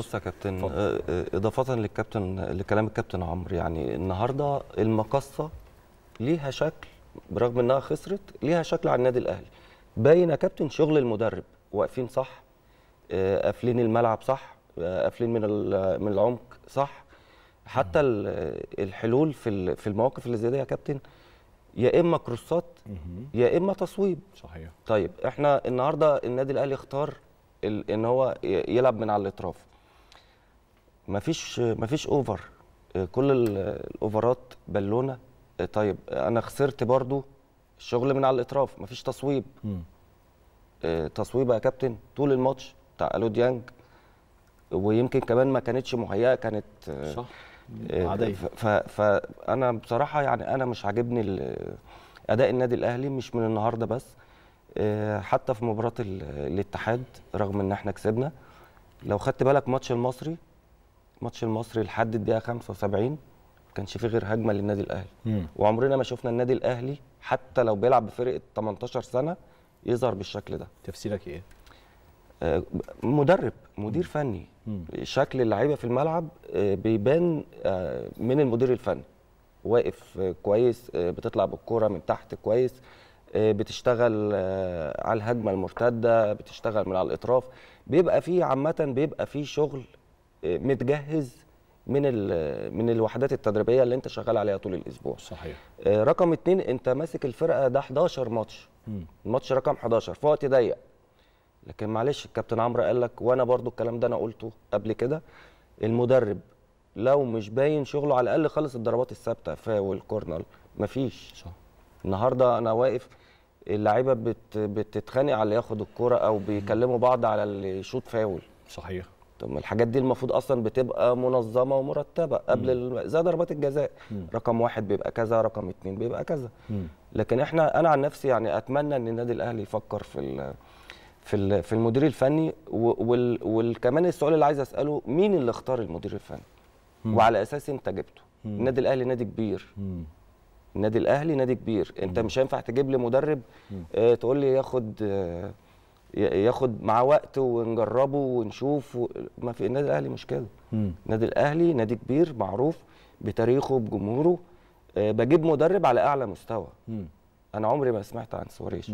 بص يا كابتن فضل. آه، آه، اضافه للكابتن لكلام الكابتن عمرو يعني النهارده المقصه ليها شكل برغم انها خسرت ليها شكل على النادي الاهلي باين يا كابتن شغل المدرب واقفين صح آه، قافلين الملعب صح قافلين من من العمق صح حتى الحلول في في المواقف اللي زي دي يا كابتن يا اما كروسات يا اما تصويب صحيح طيب احنا النهارده النادي الاهلي اختار ان هو يلعب من على الاطراف مفيش مفيش اوفر آه، كل الاوفرات بالونه آه، طيب انا خسرت برضو الشغل من على الاطراف مفيش تصويب آه، تصويب يا كابتن طول الماتش بتاع الو ديانج ويمكن كمان ما كانتش مهيئه كانت صح عاديه فانا بصراحه يعني انا مش عاجبني اداء النادي الاهلي مش من النهارده بس حتى في مباراه الاتحاد رغم ان احنا كسبنا لو خدت بالك ماتش المصري ماتش المصري لحد الدقيقه 75 ما كانش فيه غير هجمه للنادي الاهلي وعمرنا ما شفنا النادي الاهلي حتى لو بيلعب بفرقه 18 سنه يظهر بالشكل ده تفسيرك ايه آه، مدرب مدير فني شكل اللعيبه في الملعب آه، بيبان آه، من المدير الفني واقف كويس بتطلع بالكوره من تحت كويس بتشتغل على الهجمه المرتده بتشتغل من على الاطراف بيبقى فيه عامه بيبقى فيه شغل متجهز من من الوحدات التدريبيه اللي انت شغال عليها طول الاسبوع صحيح آه، رقم اتنين انت ماسك الفرقه ده 11 ماتش الماتش رقم 11 في وقت ضيق لكن معلش الكابتن عمرو قال لك وانا برضو الكلام ده انا قلته قبل كده المدرب لو مش باين شغله على الاقل خلص الضربات الثابته فاول كورنر مفيش صح النهارده انا واقف اللعيبه بتتخانق على اللي ياخد الكوره او بيكلموا بعض على اللي يشوط فاول صحيح طب الحاجات دي المفروض اصلا بتبقى منظمه ومرتبه قبل زي ضربات الجزاء م. رقم واحد بيبقى كذا رقم اثنين بيبقى كذا م. لكن احنا انا عن نفسي يعني اتمنى ان النادي الاهلي يفكر في في في المدير الفني وكمان السؤال اللي عايز اساله مين اللي اختار المدير الفني م. وعلى اساس انت جبته النادي الاهلي نادي كبير م. النادي الاهلي نادي كبير انت مش هينفع تجيب لي مدرب آه تقول لي ياخد آه ياخد معاه وقت ونجربه ونشوف و... ما في النادي الاهلي مش كده النادي الاهلي نادي كبير معروف بتاريخه بجمهوره آه، بجيب مدرب على اعلى مستوى مم. انا عمري ما سمعت عن سواريش